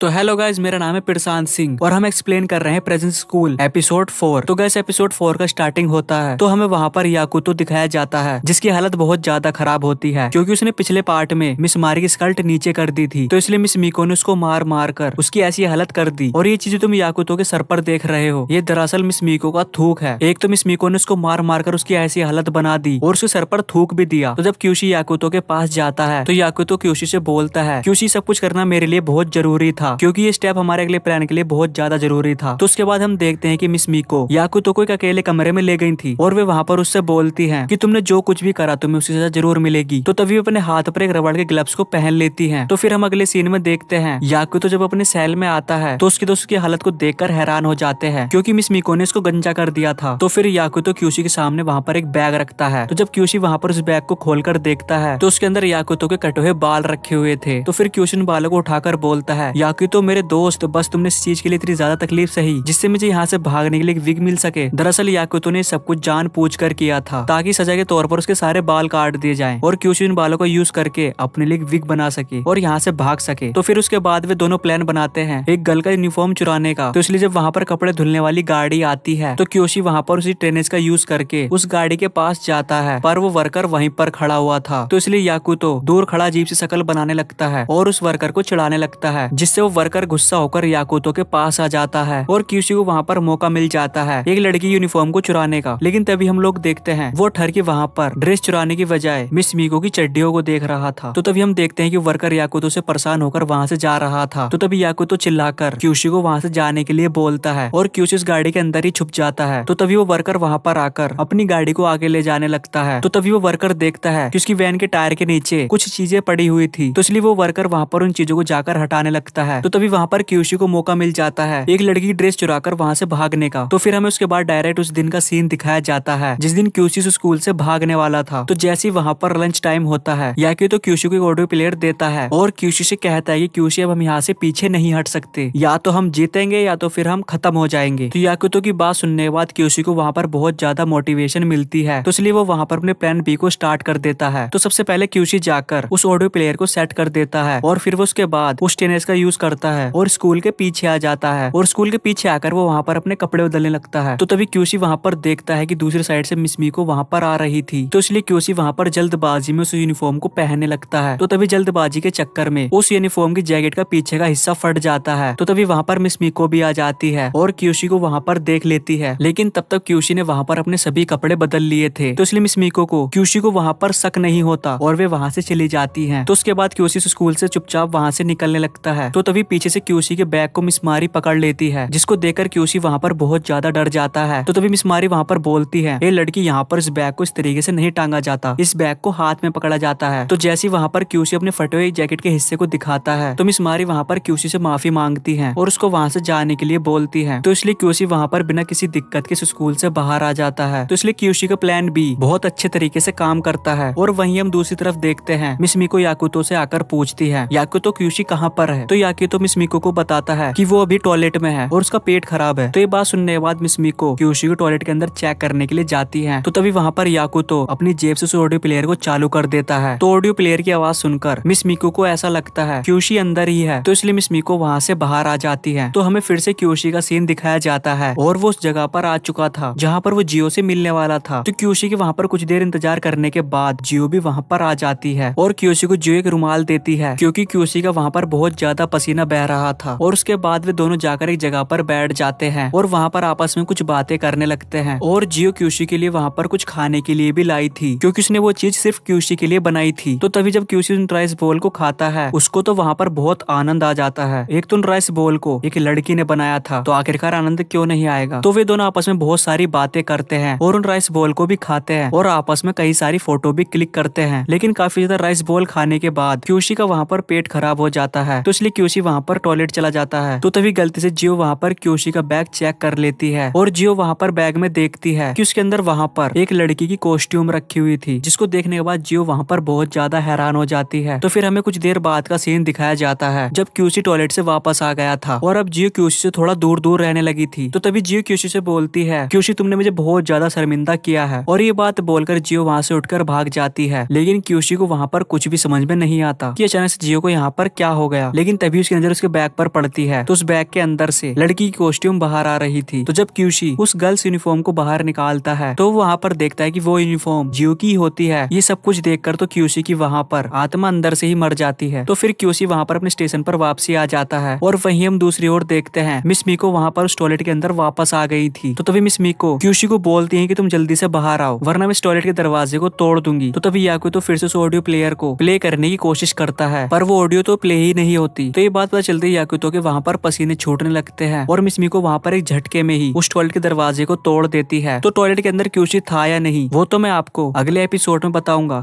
तो hello guys मेरा नाम है प्रशांत सिंह और हम एक्सप्लेन कर रहे हैं प्रेजेंट स्कूल एपिसोड फोर तो गैस एपिसोड फोर का स्टार्टिंग होता है तो हमें वहाँ पर याकूतो दिखाया जाता है जिसकी हालत बहुत ज्यादा खराब होती है क्योंकि उसने पिछले पार्ट में मिस मारी की स्कर्ट नीचे कर दी थी तो इसलिए मिस मीको ने उसको मार मार कर उसकी ऐसी हालत कर दी और ये चीज तुम याकूतो के सर पर देख रहे हो ये दरअसल मिस मीको का थूक है एक तो मिस मीको ने उसको मार मार कर उसकी ऐसी हालत बना दी और उसके सर पर थूक भी दिया तो जब क्यूशी याकूतो के पास जाता है तो याकूतो क्यूशी से बोलता है क्यूशी सब कुछ करना मेरे लिए बहुत जरूरी था था क्योंकि ये स्टेप हमारे अगले प्लान के लिए बहुत ज्यादा जरूरी था तो उसके बाद हम देखते हैं कि मिस मीको याकू तो कोई अकेले कमरे में ले गई थी और वे वहाँ पर उससे बोलती है की तुमने जो कुछ भी करा तुम्हें उसकी सजा जरूर मिलेगी तो तभी अपने हाथ पर एक रबड़ के ग्लब्स को पहन लेती है तो फिर हम अगले सीन में देखते हैं याकू तो जब अपने सेल में आता है तो उसके दोस्त की हालत को देखकर हैरान हो जाते हैं क्योंकि मिस मीको ने इसको गंजा कर दिया था तो फिर याकू तो क्यूसी के सामने वहाँ पर एक बैग रखता है तो जब क्यूसी वहाँ पर उस बैग को खोलकर देखता है तो उसके अंदर याकुतो के कटोहे बाल रखे हुए थे तो फिर क्यूसी बालों को उठाकर बोलता है याकू बाकी तो मेरे दोस्त बस तुमने इस चीज के लिए इतनी ज्यादा तकलीफ सही जिससे मुझे यहाँ से भागने के लिए विग मिल सके दरअसल याकुतो ने सब कुछ जान पूछ कर किया था ताकि सजा के तौर पर उसके सारे बाल काट दिए जाए और क्यूशु इन बालों को यूज करके अपने लिए विग बना सके और यहाँ से भाग सके तो फिर उसके बाद वे दोनों प्लान बनाते हैं एक गर्ल का यूनिफॉर्म चुराने का तो इसलिए जब वहाँ पर कपड़े धुलने वाली गाड़ी आती है तो क्योशी वहाँ पर उसी ट्रेनेज का यूज करके उस गाड़ी के पास जाता है पर वो वर्कर वहीं पर खड़ा हुआ था तो इसलिए याकुतो दूर खड़ा जीप से शकल बनाने लगता है और उस वर्कर को चढ़ाने लगता है जिससे वो वर्कर गुस्सा होकर याकूतों के पास आ जाता है और क्यूसी को वहाँ पर मौका मिल जाता है एक लड़की यूनिफॉर्म को चुराने का लेकिन तभी हम लोग देखते हैं वो ठर के वहाँ पर ड्रेस चुराने की बजाय मिस मीको की चड्डियों को देख रहा था तो तभी हम देखते हैं कि वर्कर याकूतो से परेशान होकर वहाँ से जा रहा था तो तभी याकूतो चिल्लाकर क्यूशी को वहाँ से जाने के लिए बोलता है और क्यूशी उस गाड़ी के अंदर ही छुप जाता है तो तभी वो वर्कर वहाँ पर आकर अपनी गाड़ी को आगे ले जाने लगता है तो तभी वो वर्कर देखता है की उसकी वैन के टायर के नीचे कुछ चीजें पड़ी हुई थी तो इसलिए वो वर्कर वहाँ पर उन चीजों को जाकर हटाने लगता है है तो तभी वहाँ पर क्यूशी को मौका मिल जाता है एक लड़की ड्रेस चुरा कर वहाँ से भागने का तो फिर हमें उसके बाद डायरेक्ट उस दिन का सीन दिखाया जाता है जिस दिन क्यूशी स्कूल से भागने वाला था तो जैसे वहाँ पर लंच टाइम होता है या कि तो क्यूशी को एक ऑडियो प्लेयर देता है और क्यूशी से कहता है की क्यूशी अब हम यहाँ से पीछे नहीं हट सकते या तो हम जीतेंगे या तो फिर हम खत्म हो जाएंगे तो तो की बात सुनने के बाद क्यूशी को वहाँ पर बहुत ज्यादा मोटिवेशन मिलती है तो इसलिए वो वहाँ पर अपने प्लान बी को स्टार्ट कर देता है तो सबसे पहले क्यूशी जाकर उस ऑडियो प्लेयर को सेट कर देता है और फिर वो उसके बाद उस टेनिस का यूज कर करता है और स्कूल के पीछे आ जाता है और स्कूल के पीछे आकर वो वहाँ पर अपने कपड़े बदलने लगता है तो तभी क्यूसी वहाँ पर देखता है की दूसरी साइड से मिसमी को वहाँ पर आ रही थी तो इसलिए क्यूसी वहाँ पर जल्दबाजी में उस यूनिफॉर्म को पहनने लगता है तो तभी जल्दबाजी के चक्कर में उस यूनिफॉर्म की जैकेट का पीछे का हिस्सा फट जाता है तो तभी वहाँ पर मिस मिको भी आ जाती है और क्यूसी को वहाँ पर देख लेती है लेकिन तब तक क्यूसी ने वहाँ पर अपने सभी कपड़े बदल लिए थे तो इसलिए मिस को क्यूसी को वहाँ पर शक नहीं होता और वे वहाँ से चली जाती है तो उसके बाद क्यूसी स्कूल से चुपचाप वहाँ से निकलने लगता है तो तभी पीछे से क्यूसी के बैग को मिस मारी पकड़ लेती है जिसको देखकर क्यूसी वहाँ पर बहुत ज्यादा डर जाता है तो तभी मिस मारी वहाँ पर बोलती है ये लड़की यहाँ पर इस बैग को इस तरीके से नहीं टांगा जाता इस बैग को हाथ में पकड़ा जाता है तो जैसी वहाँ पर क्यूसी अपने फटे हुए जैकेट के हिस्से को दिखाता है तो मिस मारी वहाँ पर क्यूसी से माफी मांगती है और उसको वहाँ से जाने के लिए बोलती है तो इसलिए क्यूसी वहाँ पर बिना किसी दिक्कत के स्कूल से बाहर आ जाता है तो इसलिए क्यूसी का प्लान बी बहुत अच्छे तरीके से काम करता है और वही हम दूसरी तरफ देखते हैं मिस मी को याकुतो से आकर पूछती है याकुतो क्यूसी कहाँ पर है तो या जाके तो मिस मिको को बताता है कि वो अभी टॉयलेट में है और उसका पेट खराब है तो ये बात सुनने के बाद मिस मिको क्यूशी को टॉयलेट के अंदर चेक करने के लिए जाती है तो तभी वहाँ पर याकू तो अपनी जेब से ऑडियो प्लेयर को चालू कर देता है तो ऑडियो प्लेयर की आवाज सुनकर मिस मिको को ऐसा लगता है क्यूशी अंदर ही है तो इसलिए मिस मिको वहाँ से बाहर आ जाती है तो हमें फिर से क्यूशी का सीन दिखाया जाता है और वो उस जगह पर आ चुका था जहाँ पर वो जियो से मिलने वाला था तो क्यूशी के वहाँ पर कुछ देर इंतजार करने के बाद जियो भी वहाँ पर आ जाती है और क्यूशी को जियो एक रुमाल देती है क्योंकि क्यूसी का वहाँ पर बहुत ज्यादा पसीना पसीना बह रहा था और उसके बाद वे दोनों जाकर एक जगह पर बैठ जाते हैं और वहाँ पर आपस में कुछ बातें करने लगते हैं और जियो क्यूशी के लिए वहाँ पर कुछ खाने के लिए भी लाई थी क्योंकि उसने वो चीज सिर्फ क्यूशी के लिए बनाई थी तो तभी जब क्यूशी उन राइस बोल को खाता है उसको तो वहाँ पर बहुत आनंद आ जाता है एक तो उन राइस बोल को एक लड़की ने बनाया था तो आखिरकार आनंद क्यों नहीं आएगा तो वे दोनों आपस में बहुत सारी बातें करते हैं और उन राइस बोल को भी खाते हैं और आपस में कई सारी फोटो भी क्लिक करते हैं लेकिन काफी ज्यादा राइस बोल खाने के बाद क्यूशी का वहाँ पर पेट खराब हो जाता है तो इसलिए क्यूशी क्योशी वहाँ पर टॉयलेट चला जाता है तो तभी गलती से जियो वहाँ पर क्योशी का बैग चेक कर लेती है और जियो वहाँ पर बैग में देखती है की उसके अंदर वहाँ पर एक लड़की की कॉस्ट्यूम रखी हुई थी जिसको देखने के बाद जियो वहाँ पर बहुत ज्यादा हैरान हो जाती है तो फिर हमें कुछ देर बाद का सीन दिखाया जाता है जब क्यूसी टॉयलेट से वापस आ गया था और अब जियो क्यूसी से थोड़ा दूर दूर रहने लगी थी तो तभी जियो क्यूसी से बोलती है क्यूसी तुमने मुझे बहुत ज्यादा शर्मिंदा किया है और ये बात बोलकर जियो वहाँ से उठकर भाग जाती है लेकिन क्यूसी को वहाँ पर कुछ भी समझ में नहीं आता की अचानक से जियो को यहाँ पर क्या हो गया लेकिन तभी उसकी नजर उसके बैग पर पड़ती है तो उस बैग के अंदर से लड़की की कॉस्ट्यूम बाहर आ रही थी तो जब क्यूशी उस गर्ल्स यूनिफॉर्म को बाहर निकालता है तो वहाँ पर देखता है की वो यूनिफॉर्म जियो की होती है ये सब कुछ देख तो क्यूसी की वहाँ पर आत्मा अंदर से ही मर जाती है तो फिर क्यूसी वहाँ पर अपने स्टेशन पर वापसी आ जाता है और वही हम दूसरी ओर देखते हैं मिस मीको वहाँ पर उस टॉयलेट के अंदर वापस आ गई थी तो तभी मिस मीको क्यूशी को बोलती है की तुम जल्दी से बाहर आओ वरना मैं इस टॉयलेट के दरवाजे को तोड़ दूंगी तो तभी याको तो फिर से उस ऑडियो प्लेयर को प्ले करने की कोशिश करता है पर वो ऑडियो तो प्ले ही नहीं होती तो ये बाद पता चलती है याकुतो के वहाँ पर पसीने छूटने लगते हैं और मिसमी को वहाँ पर एक झटके में ही उस टॉयलेट के दरवाजे को तोड़ देती है तो टॉयलेट के अंदर क्यूशी था या नहीं वो तो मैं आपको अगले एपिसोड में बताऊंगा